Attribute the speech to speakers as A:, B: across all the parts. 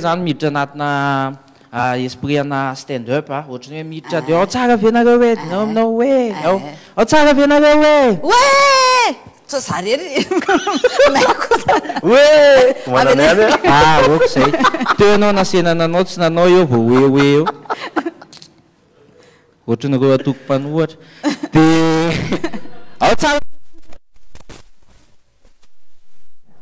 A: zany miiditra anatina ah, esprit ana standupa ah, ohatrany hoe miditra de a ah. oh, tsara venareo oe dinao aminao oeaosara avenareo oezay teo anao nasena nanao tsy nanao eo vao oeoeeo oarany reo atokom-panohatra da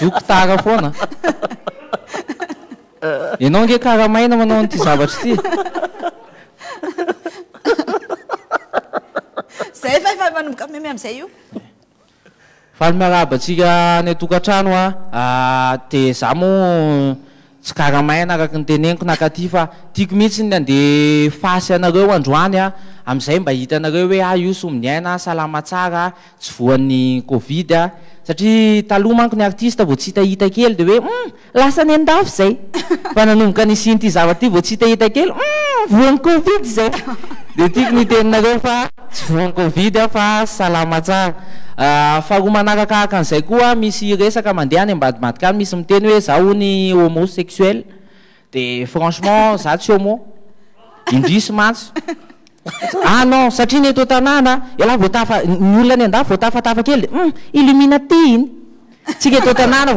B: zoktra foana
A: anao nge karamaina manao n'ity zavatra
B: tyyok zay io
A: fa ny miarahba tsika any tokantrano a di ah, zah mo tsy karamaina araky nyteneniko naka ty fa tiako mihitsy ny andeha fasy anareo androany a am'izay mba hita anareo hoe ah io sominy aina salama tsara tsy voan'ny kovid a satria taloha manko ny artista vo tsy hitahita kely de hoe m hmm, lasa ny andaf zay fa nanomboka nisiny ty zava ty vo tsy hitahitakely hmm, vohan'nyovid zay de tiako nyteninareo fa tsy vony kovidy a fa salama tsara ah, fahroa manarakaraka an'izay koa misy resaka mandeha any ambadimadika any misy miteny hoe zah hony homosexuel di franchement za tsy homo indrisy mantso ah non satria nyto tanàna elah voatafa ny olona any anda voatafatafa kely deu hmm, illuminaty iny eaayaano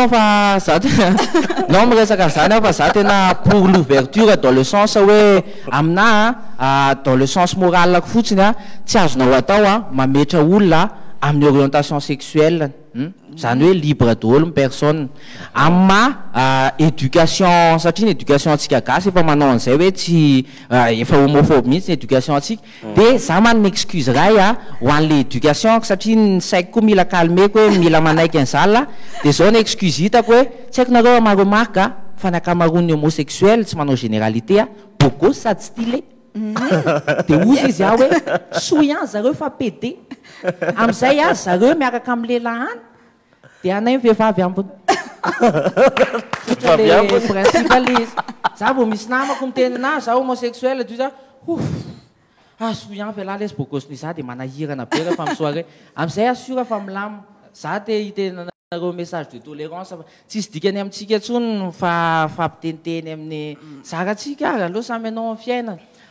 A: hmm, mresaka ah zany a fa zah tena pour l'ouverture dans le sense hoe amina ah, dans le sense moralako fotsiny a tsy azonao ataoa mametra olona amin'ny orientation sexuel Hmm? Ça ne est libre tout le personne. Ama euh, éducation, ça une éducation antique à ah, c'est pas maintenant c'est vrai euh, il homophobie, c'est éducation antique. Et hmm. ça ou en l'éducation ça c'est il a calmé il a excuse ah, quoi, ah. homosexuel, c'est généralité, beaucoup ça hmm. T'es où c'est ça péter. am'izay azy zareo miaraka amlela any di anayvehavy ambyln za vo misy namako miteninazyzahomosexuel zaal boo zade maahianaazay asrfaa za d itnreomessage de tolerancefa tsizy dikany amitsika tson fafampiteniteny amin'y mm. zaratsika ary aloa samyanao a fiaina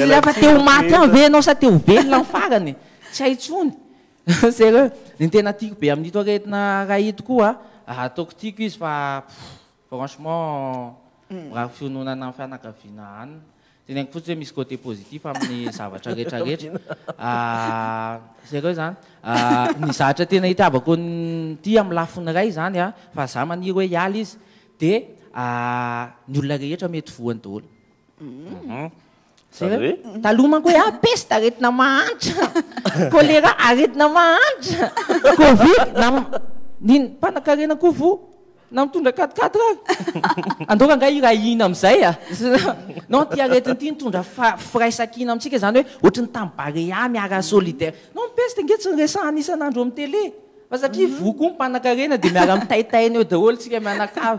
B: oteoeaytsy
A: aitonyseenytenatiako be amin'ny itoretinarah itokoa ataootiako ah, izy fa francementra mm. fiononana afianagaviana an ah, ah, tena o foti hoemisy ôté poitifaminny zaatreeeteiakoty amlafonyray zanya fa za maniry hoe ala izy de ny olona rehetra mety voany daolo mm. mhm. taomakohe apesteareina ahantraoeaaeiaahantpanakarenako na mitondra katkatadoanga iahina amizaynotyaretinty nitondra fraisakina amtsika zany hoe ohatranytabarea miara soliaire no peste ngetsinyresa nisan'andro am telé fa satria voakoa mpanakarena de miara mtaitainy eo daolo tsika mianaka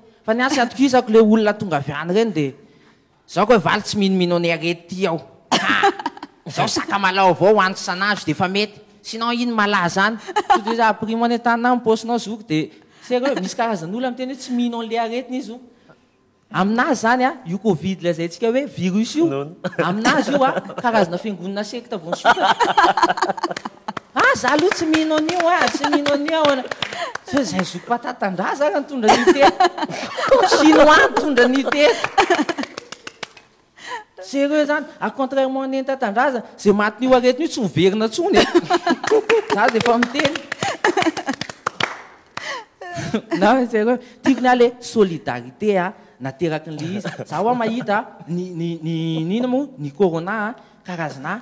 A: anyasy atoiaole olonatongaaany enydeao aly tsy mihnomihnearetyty aoazao sakamalao avao anos anazo de fa mety sinao ino malay zanyieaôaooyeemisyaazlotenhoe tsymihneetiziaeto zahaloa tsy mihnoio a ah, tsy mihnzazoatatandra ah, za tondrateioitondratet sere zany acontrairementatandraza ah, za mati'o aretinio tsy iverina tsonyafa e. iteytikony ale solidarité a naterakin'le izy zah ho a mahita nina mo ny coronaa karazana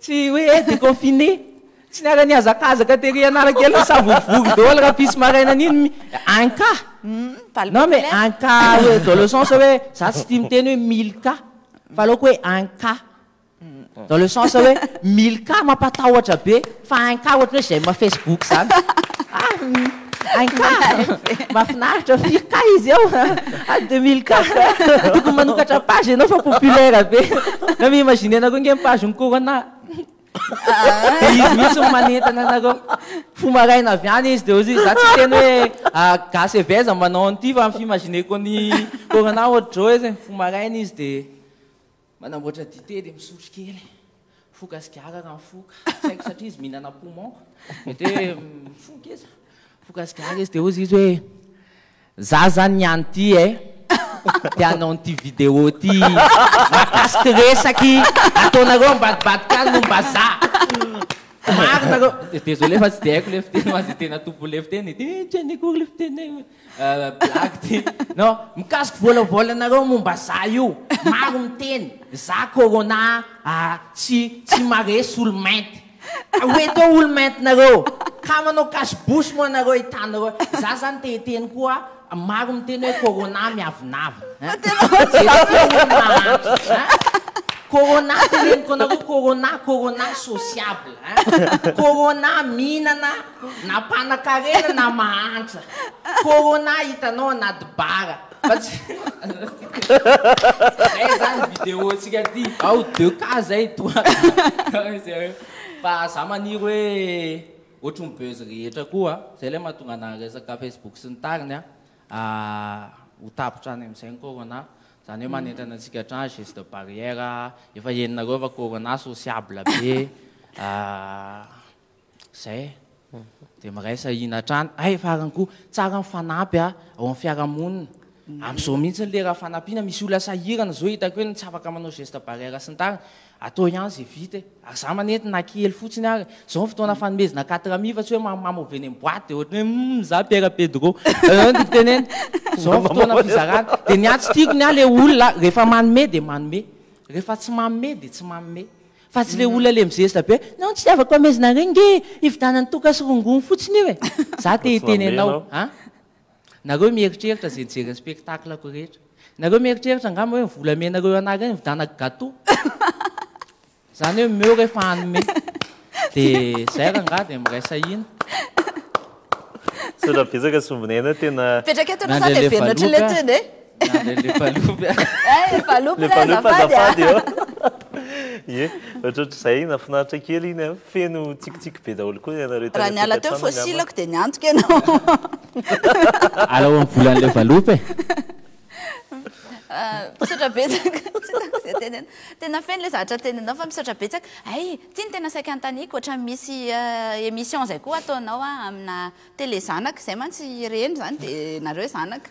A: tsy hoe déconfiné tsy ça azakazaka tery le à raha rien maraina an'iny un cas non mais un cas dans le sens ça mille cas un cas dans le sens mille cas be fa un cas facebook zany anka mahafinaritra firy a mille page populaire be na page un izy misymanentanaare fomaraina avy any izy de zy izy za tsyteny hoe ah, gase vaza manao an'ity faafimazinekony orna ohtreo izy fomarainy izy de manamoatra dite de misotro kely fokaasigara rafoka iko satria izy mihinana pomon metyoez mm, okasara izy de ozy izy hoe za zany iany ity e tianao n'ity vidéo ty mahkasiky resaky ataonareo mbadibadika momba zah maro nareo de zalefa tsy de aiko lefiteny aztenatompolefitenydtnkolefitenyakty eh, eh, no mikasiky volavolanareo momba za io maro miteny za koronaa ah, tsy tsy mares olo mainty oetoo olo mantinareo ka manao kasebosy moa anareo hitanareo za zany teiteny koa maro mi teny hoe corôna miavinavy mahantra corona teniko anareo corona corona sosiable corona mihinana na panakarena na mahantra corona hitanao anadybara fatsyay zany vidéo tsika ty ao deux cas zay toiz fa zah maniry hoe ohatry obeuzy rehetra koa zay lay mahatongana resaka facebook sy ny tariny a ah, hotapo trany amizay ny corona zany hoe manetanaatsika htran gesde barrière efa eninareo facoronat sosiable bezaydiaiatay ah, mhm. afrako tsara fanampya ao ay fiaramoniny amzao mihitsyle rahafanapina misy olosaina zaoitaotsy afak manao gestoineeotiy oeitho mamnotyozapedoeatyaony leola efa manome de manoeefa tsy maome de tsy aomefa tsy le mm. olona le miesnaotsaaezinarenge itna'nyoongon fotsiny iezateenynao nareo mieritreritra za jeryny spectacleko rehetra nareo mieritreritra ngam hoe mivolamenareo anary y vidanaky gâtea zany hoe me refaaome di zay rangady miraisahia ye ohaohzay nafinaritra kely iny eh, feno tsikitsiky be dolkoaraha niala tofossiko
B: di nianoka anaiaoatetena feno la zaotra teny nao fa misotrabetsaka ay ty ny tena saiky antaniko otramisy eh, émission zay koa ataonao a ah, amina telezanaka zay mantsy reno zany di nareo o zanaka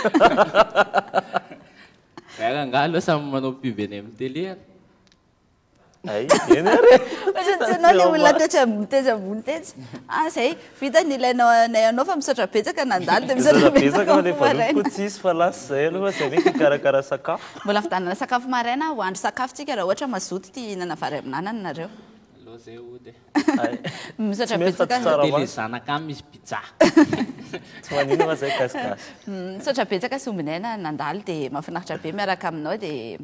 A: aaayaao iy aay a
B: telontitaiteazay vitany ilaaoay anao fa misotrabetsaka nanalod
A: imbola
B: fitanana sakafo maraina hoandro sakafotsika raha ohtra mazoty ty nanavary aminananynareo
A: iyizzyzaya
B: misotrabetsaka sombinay na nandalo dia mahafinahitra be miaraka aminao dia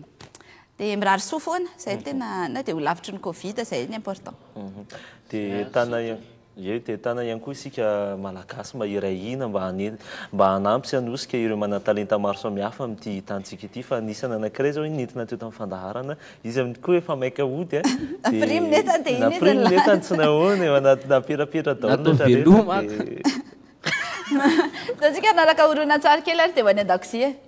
B: dia miraro soa foana zay mhm. tena na dia holavitry ny kovida zay ny important mhm.
A: di taai e de tana ihany koa isika malagasy mba iray ina mba a mba hanampisy anosika ireo manatalenta maroso mihafa am'ity hitantsika ty fa nisany anakiray eh. zao nentina teo tamin'fandaharana izy ami' koafa maikaodyaaarentantsynaoyanaperapetradaatsik
B: anaraka ornatsarykely ay de oa'yandakosi